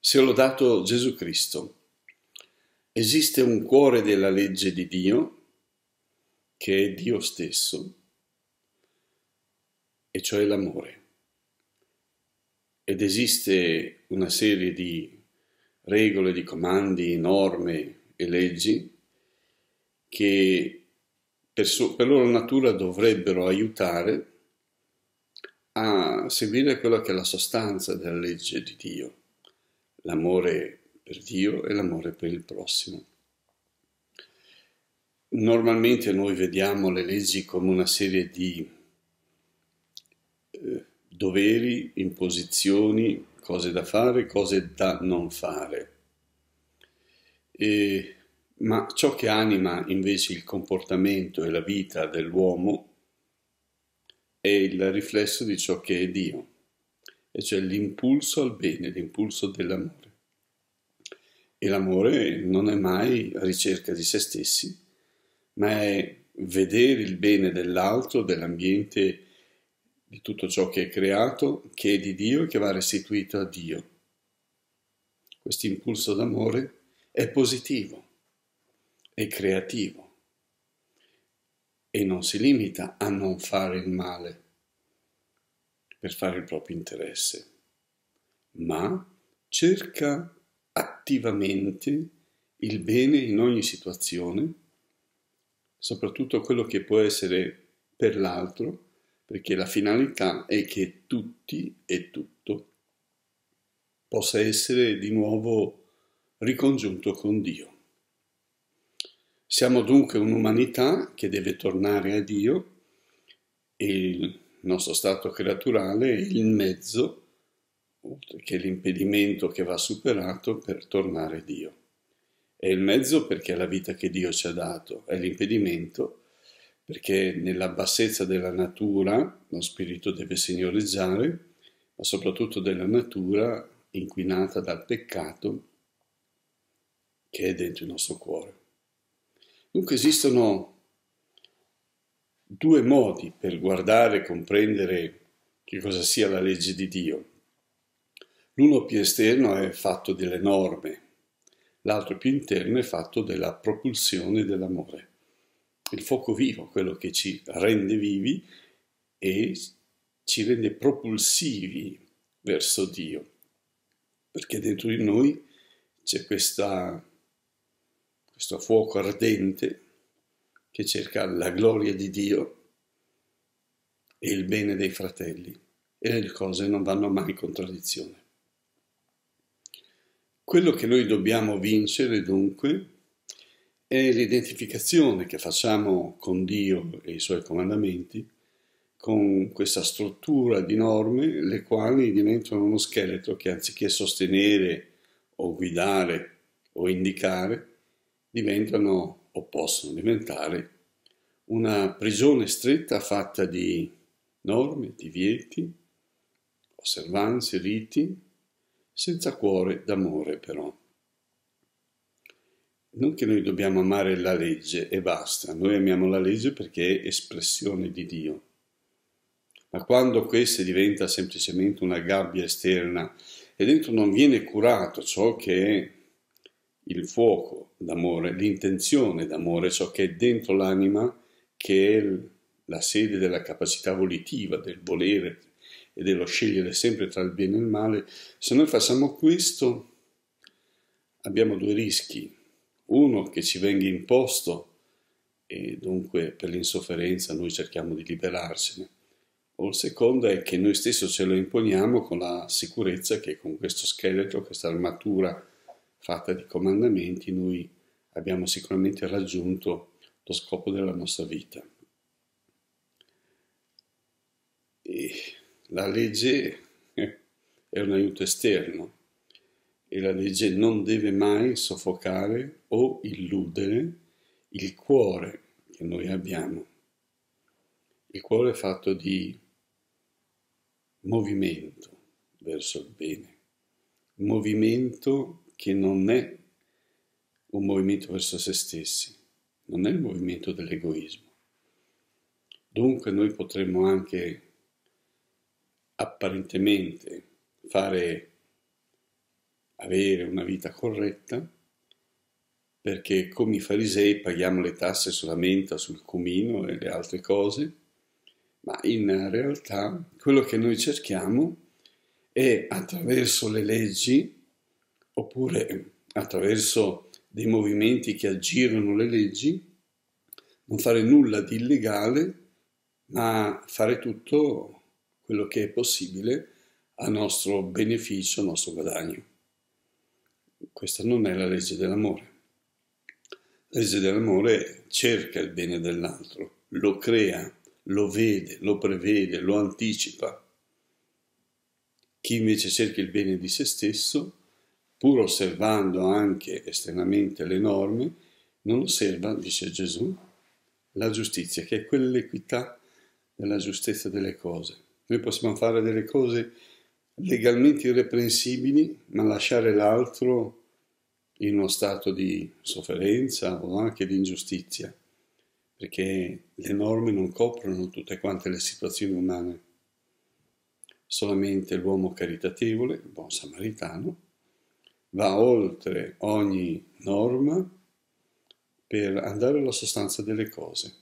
Se l'ho dato Gesù Cristo. Esiste un cuore della legge di Dio, che è Dio stesso, e cioè l'amore. Ed esiste una serie di regole, di comandi, norme e leggi che per, so- per loro natura dovrebbero aiutare a seguire quella che è la sostanza della legge di Dio l'amore per Dio e l'amore per il prossimo. Normalmente noi vediamo le leggi come una serie di eh, doveri, imposizioni, cose da fare, cose da non fare. E, ma ciò che anima invece il comportamento e la vita dell'uomo è il riflesso di ciò che è Dio e c'è l'impulso al bene, l'impulso dell'amore. E l'amore non è mai ricerca di se stessi, ma è vedere il bene dell'altro, dell'ambiente, di tutto ciò che è creato, che è di Dio e che va restituito a Dio. Questo impulso d'amore è positivo, è creativo e non si limita a non fare il male per fare il proprio interesse, ma cerca attivamente il bene in ogni situazione, soprattutto quello che può essere per l'altro, perché la finalità è che tutti e tutto possa essere di nuovo ricongiunto con Dio. Siamo dunque un'umanità che deve tornare a Dio e nostro stato creaturale è il mezzo, che è l'impedimento che va superato per tornare Dio. È il mezzo perché è la vita che Dio ci ha dato, è l'impedimento perché nella bassezza della natura lo spirito deve signoreggiare, ma soprattutto della natura inquinata dal peccato che è dentro il nostro cuore. Dunque esistono due modi per guardare e comprendere che cosa sia la legge di Dio. L'uno più esterno è fatto delle norme, l'altro più interno è fatto della propulsione dell'amore. Il fuoco vivo, quello che ci rende vivi e ci rende propulsivi verso Dio, perché dentro di noi c'è questa, questo fuoco ardente che cerca la gloria di Dio e il bene dei fratelli e le cose non vanno mai in contraddizione. Quello che noi dobbiamo vincere dunque è l'identificazione che facciamo con Dio e i suoi comandamenti, con questa struttura di norme le quali diventano uno scheletro che anziché sostenere o guidare o indicare, diventano o possono diventare una prigione stretta fatta di norme, divieti, osservanze, riti, senza cuore d'amore però. Non che noi dobbiamo amare la legge e basta, noi amiamo la legge perché è espressione di Dio. Ma quando questa diventa semplicemente una gabbia esterna e dentro non viene curato ciò che è il fuoco, d'amore, l'intenzione d'amore, ciò che è dentro l'anima, che è la sede della capacità volitiva, del volere e dello scegliere sempre tra il bene e il male, se noi facciamo questo abbiamo due rischi. Uno che ci venga imposto e dunque per l'insofferenza noi cerchiamo di liberarcene. O il secondo è che noi stesso ce lo imponiamo con la sicurezza che con questo scheletro, questa armatura, fatta di comandamenti, noi abbiamo sicuramente raggiunto lo scopo della nostra vita. E la legge è un aiuto esterno e la legge non deve mai soffocare o illudere il cuore che noi abbiamo. Il cuore è fatto di movimento verso il bene, movimento che non è un movimento verso se stessi, non è il movimento dell'egoismo. Dunque noi potremmo anche apparentemente fare avere una vita corretta perché come i farisei paghiamo le tasse sulla menta, sul cumino e le altre cose, ma in realtà quello che noi cerchiamo è attraverso le leggi oppure eh, attraverso dei movimenti che aggirano le leggi, non fare nulla di illegale, ma fare tutto quello che è possibile a nostro beneficio, a nostro guadagno. Questa non è la legge dell'amore. La legge dell'amore cerca il bene dell'altro, lo crea, lo vede, lo prevede, lo anticipa. Chi invece cerca il bene di se stesso pur osservando anche esternamente le norme, non osserva, dice Gesù, la giustizia, che è quell'equità della giustezza delle cose. Noi possiamo fare delle cose legalmente irreprensibili, ma lasciare l'altro in uno stato di sofferenza o anche di ingiustizia, perché le norme non coprono tutte quante le situazioni umane. Solamente l'uomo caritatevole, il buon samaritano, va oltre ogni norma per andare alla sostanza delle cose.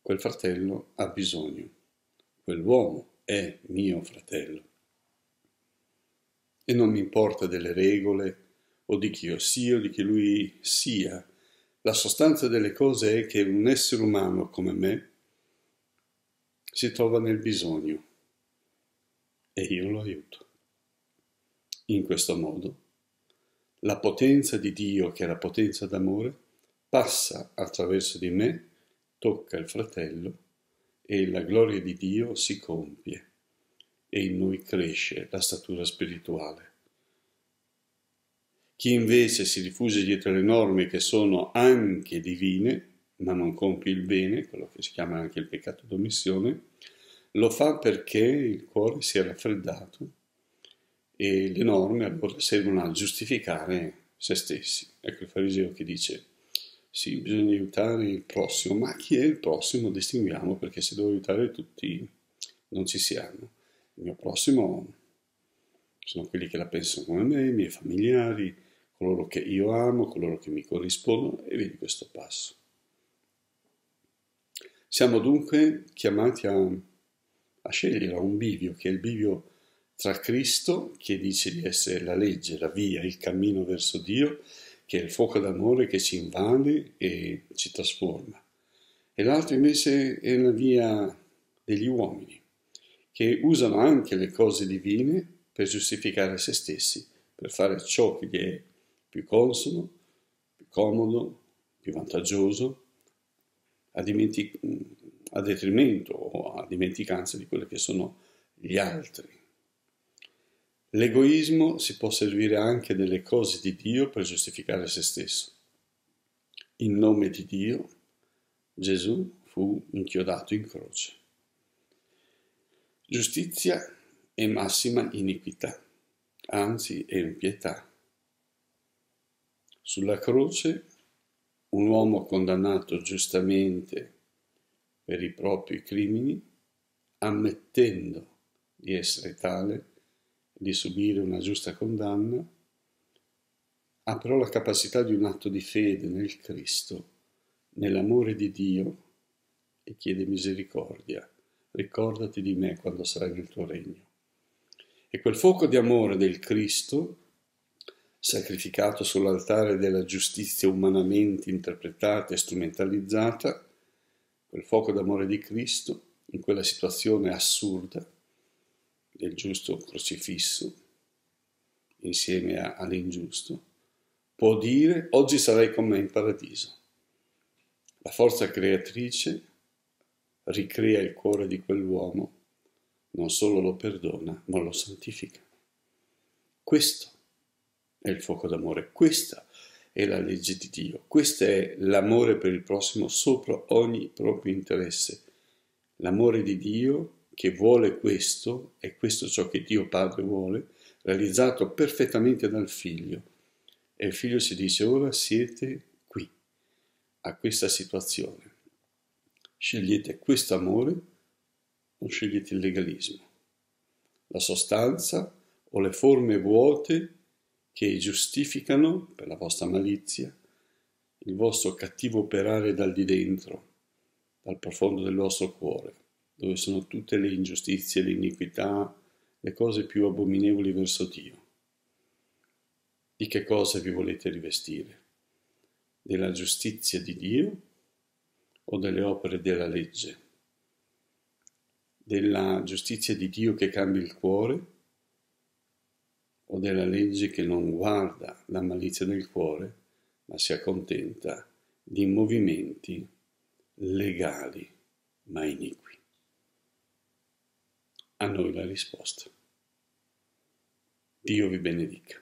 Quel fratello ha bisogno, quell'uomo è mio fratello. E non mi importa delle regole o di chi io sia o di chi lui sia. La sostanza delle cose è che un essere umano come me si trova nel bisogno e io lo aiuto in questo modo. La potenza di Dio, che è la potenza d'amore, passa attraverso di me, tocca il fratello e la gloria di Dio si compie e in noi cresce la statura spirituale. Chi invece si rifugia dietro le norme che sono anche divine, ma non compie il bene, quello che si chiama anche il peccato d'omissione, lo fa perché il cuore si è raffreddato e le norme allora servono a giustificare se stessi. Ecco il fariseo che dice sì, bisogna aiutare il prossimo, ma chi è il prossimo distinguiamo perché se devo aiutare tutti non ci siamo. Il mio prossimo sono quelli che la pensano come me, i miei familiari, coloro che io amo, coloro che mi corrispondono e vedi questo passo. Siamo dunque chiamati a, a scegliere un bivio, che è il bivio tra Cristo, che dice di essere la legge, la via, il cammino verso Dio, che è il fuoco d'amore che ci invade e ci trasforma, e l'altro invece è la via degli uomini, che usano anche le cose divine per giustificare se stessi, per fare ciò che gli è più consono, più comodo, più vantaggioso, a, a detrimento o a dimenticanza di quelli che sono gli altri. L'egoismo si può servire anche delle cose di Dio per giustificare se stesso. In nome di Dio Gesù fu inchiodato in croce. Giustizia è massima iniquità, anzi è impietà. Sulla croce un uomo condannato giustamente per i propri crimini, ammettendo di essere tale, di subire una giusta condanna, ha però la capacità di un atto di fede nel Cristo, nell'amore di Dio e chiede misericordia. Ricordati di me quando sarai nel tuo regno. E quel fuoco di amore del Cristo, sacrificato sull'altare della giustizia umanamente interpretata e strumentalizzata, quel fuoco d'amore di Cristo, in quella situazione assurda, del giusto crocifisso insieme a, all'ingiusto, può dire oggi sarai con me in paradiso. La forza creatrice ricrea il cuore di quell'uomo, non solo lo perdona, ma lo santifica. Questo è il fuoco d'amore, questa è la legge di Dio, questo è l'amore per il prossimo sopra ogni proprio interesse. L'amore di Dio che vuole questo, è questo ciò che Dio Padre vuole, realizzato perfettamente dal Figlio. E il Figlio si dice, ora siete qui, a questa situazione. Scegliete questo amore, o scegliete il legalismo, la sostanza o le forme vuote che giustificano per la vostra malizia, il vostro cattivo operare dal di dentro, dal profondo del vostro cuore dove sono tutte le ingiustizie, le iniquità, le cose più abominevoli verso Dio. Di che cosa vi volete rivestire? Della giustizia di Dio o delle opere della legge? Della giustizia di Dio che cambia il cuore o della legge che non guarda la malizia del cuore, ma si accontenta di movimenti legali ma iniqui a noi la risposta. Dio vi benedica.